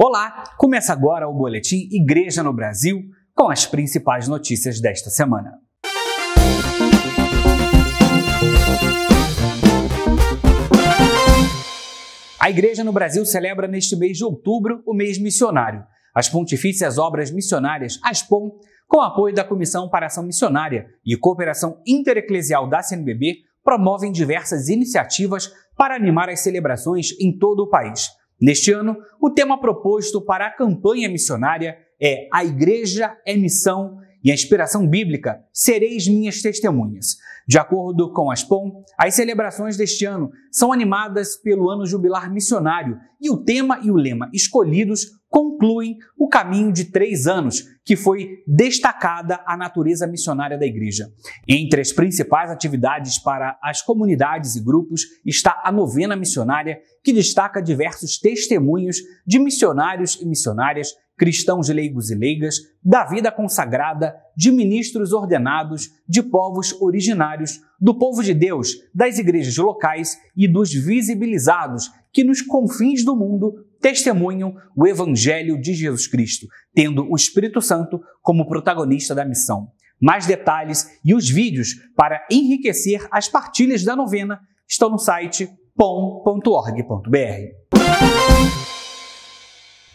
Olá, começa agora o boletim Igreja no Brasil com as principais notícias desta semana. A Igreja no Brasil celebra neste mês de outubro o mês missionário. As Pontifícias Obras Missionárias, POM, com apoio da Comissão para Ação Missionária e Cooperação Intereclesial da CNBB, promovem diversas iniciativas para animar as celebrações em todo o país. Neste ano, o tema proposto para a campanha missionária é A Igreja é Missão e a inspiração bíblica, sereis minhas testemunhas. De acordo com Aspon, as celebrações deste ano são animadas pelo ano jubilar missionário e o tema e o lema escolhidos concluem o caminho de três anos que foi destacada a natureza missionária da igreja. Entre as principais atividades para as comunidades e grupos está a novena missionária, que destaca diversos testemunhos de missionários e missionárias cristãos leigos e leigas, da vida consagrada, de ministros ordenados, de povos originários, do povo de Deus, das igrejas locais e dos visibilizados que nos confins do mundo testemunham o Evangelho de Jesus Cristo, tendo o Espírito Santo como protagonista da missão. Mais detalhes e os vídeos para enriquecer as partilhas da novena estão no site pom.org.br.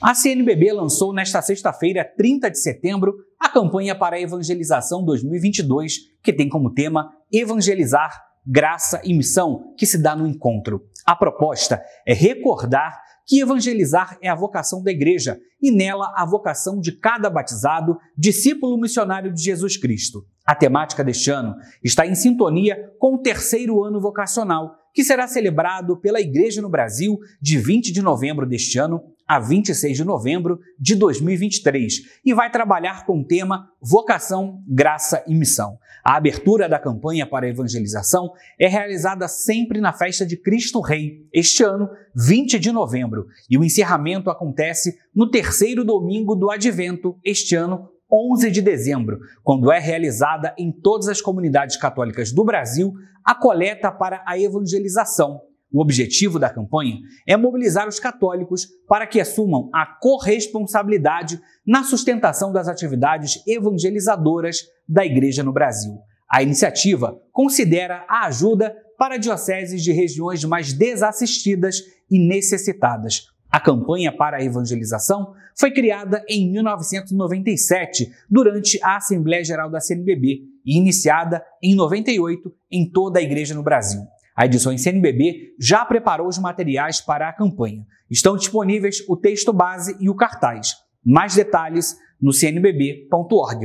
A CNBB lançou nesta sexta-feira, 30 de setembro, a campanha para a evangelização 2022, que tem como tema Evangelizar, Graça e Missão, que se dá no encontro. A proposta é recordar que evangelizar é a vocação da igreja e nela a vocação de cada batizado, discípulo missionário de Jesus Cristo. A temática deste ano está em sintonia com o terceiro ano vocacional, que será celebrado pela Igreja no Brasil de 20 de novembro deste ano a 26 de novembro de 2023 e vai trabalhar com o tema Vocação, Graça e Missão. A abertura da campanha para a evangelização é realizada sempre na festa de Cristo Rei, este ano, 20 de novembro, e o encerramento acontece no terceiro domingo do Advento, este ano, 11 de dezembro, quando é realizada em todas as comunidades católicas do Brasil a coleta para a evangelização, o objetivo da campanha é mobilizar os católicos para que assumam a corresponsabilidade na sustentação das atividades evangelizadoras da Igreja no Brasil. A iniciativa considera a ajuda para dioceses de regiões mais desassistidas e necessitadas. A campanha para a evangelização foi criada em 1997, durante a Assembleia Geral da CNBB, e iniciada em 98 em toda a igreja no Brasil. A edição CNBB já preparou os materiais para a campanha. Estão disponíveis o texto base e o cartaz. Mais detalhes no cnbb.org.br.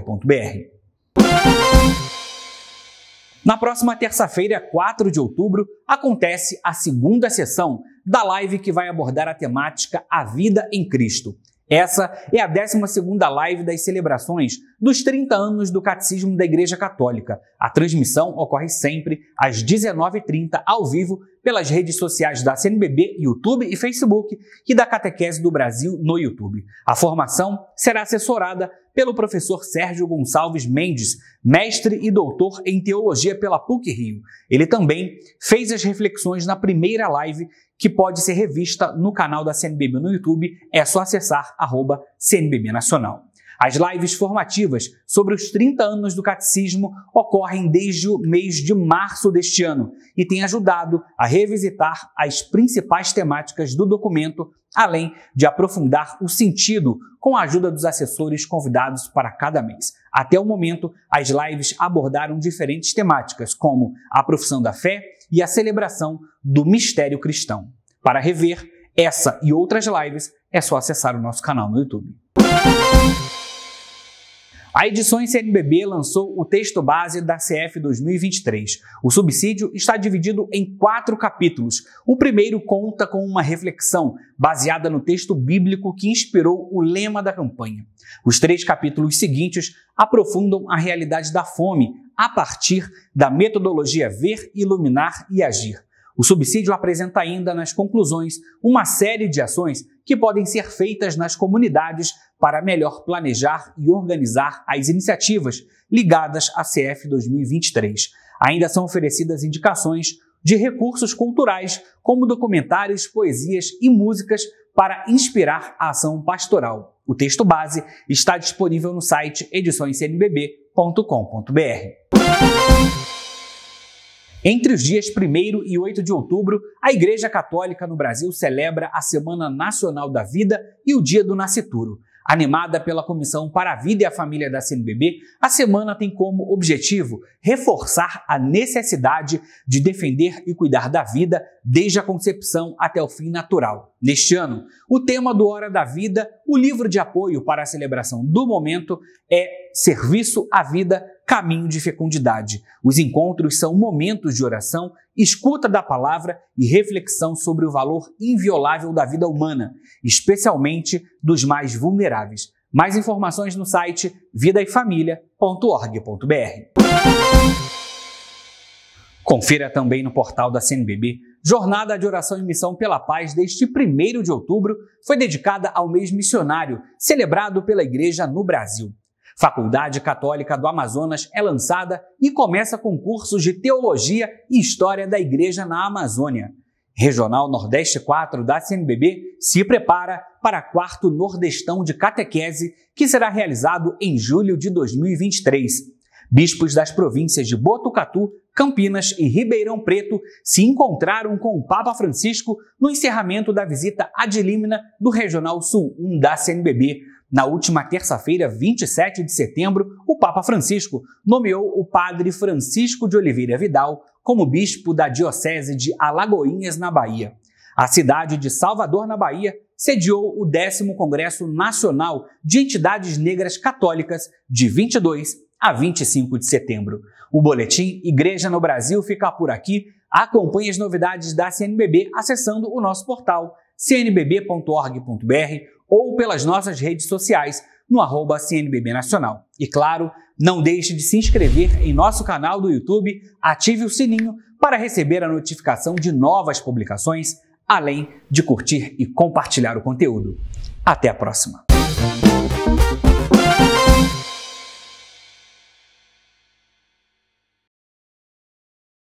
Na próxima terça-feira, 4 de outubro, acontece a segunda sessão da live que vai abordar a temática A Vida em Cristo. Essa é a 12 live das celebrações dos 30 anos do Catecismo da Igreja Católica. A transmissão ocorre sempre às 19h30 ao vivo pelas redes sociais da CNBB, YouTube e Facebook e da Catequese do Brasil no YouTube. A formação será assessorada pelo professor Sérgio Gonçalves Mendes, mestre e doutor em teologia pela PUC Rio. Ele também fez as reflexões na primeira live que pode ser revista no canal da CNBB no YouTube. É só acessar arroba CNBB Nacional. As lives formativas sobre os 30 anos do catecismo ocorrem desde o mês de março deste ano e têm ajudado a revisitar as principais temáticas do documento, além de aprofundar o sentido com a ajuda dos assessores convidados para cada mês. Até o momento, as lives abordaram diferentes temáticas, como a profissão da fé e a celebração do mistério cristão. Para rever essa e outras lives, é só acessar o nosso canal no YouTube. A Edições CNBB lançou o texto base da CF 2023. O subsídio está dividido em quatro capítulos. O primeiro conta com uma reflexão baseada no texto bíblico que inspirou o lema da campanha. Os três capítulos seguintes aprofundam a realidade da fome a partir da metodologia Ver, Iluminar e Agir. O subsídio apresenta ainda nas conclusões uma série de ações que podem ser feitas nas comunidades para melhor planejar e organizar as iniciativas ligadas à CF 2023. Ainda são oferecidas indicações de recursos culturais, como documentários, poesias e músicas para inspirar a ação pastoral. O texto base está disponível no site ediçõescnbb.com.br. Entre os dias 1 e 8 de outubro, a Igreja Católica no Brasil celebra a Semana Nacional da Vida e o Dia do Nascituro. Animada pela Comissão para a Vida e a Família da CNBB, a semana tem como objetivo reforçar a necessidade de defender e cuidar da vida desde a concepção até o fim natural. Neste ano, o tema do Hora da Vida, o livro de apoio para a celebração do momento, é Serviço à Vida, Caminho de Fecundidade. Os encontros são momentos de oração, escuta da palavra e reflexão sobre o valor inviolável da vida humana, especialmente dos mais vulneráveis. Mais informações no site vidaefamilia.org.br. Confira também no portal da CNBB Jornada de Oração e Missão pela Paz deste 1 de outubro foi dedicada ao mês missionário, celebrado pela Igreja no Brasil. Faculdade Católica do Amazonas é lançada e começa com cursos de Teologia e História da Igreja na Amazônia. Regional Nordeste 4 da CNBB se prepara para quarto Nordestão de Catequese, que será realizado em julho de 2023. Bispos das províncias de Botucatu, Campinas e Ribeirão Preto se encontraram com o Papa Francisco no encerramento da visita ad limina do Regional Sul 1 da CNBB. Na última terça-feira, 27 de setembro, o Papa Francisco nomeou o padre Francisco de Oliveira Vidal como bispo da Diocese de Alagoinhas, na Bahia. A cidade de Salvador, na Bahia, sediou o 10 Congresso Nacional de Entidades Negras Católicas de 22 a 25 de setembro. O boletim Igreja no Brasil fica por aqui. Acompanhe as novidades da CNBB acessando o nosso portal cnbb.org.br ou pelas nossas redes sociais no arroba CNBB Nacional. E claro, não deixe de se inscrever em nosso canal do YouTube, ative o sininho para receber a notificação de novas publicações, além de curtir e compartilhar o conteúdo. Até a próxima!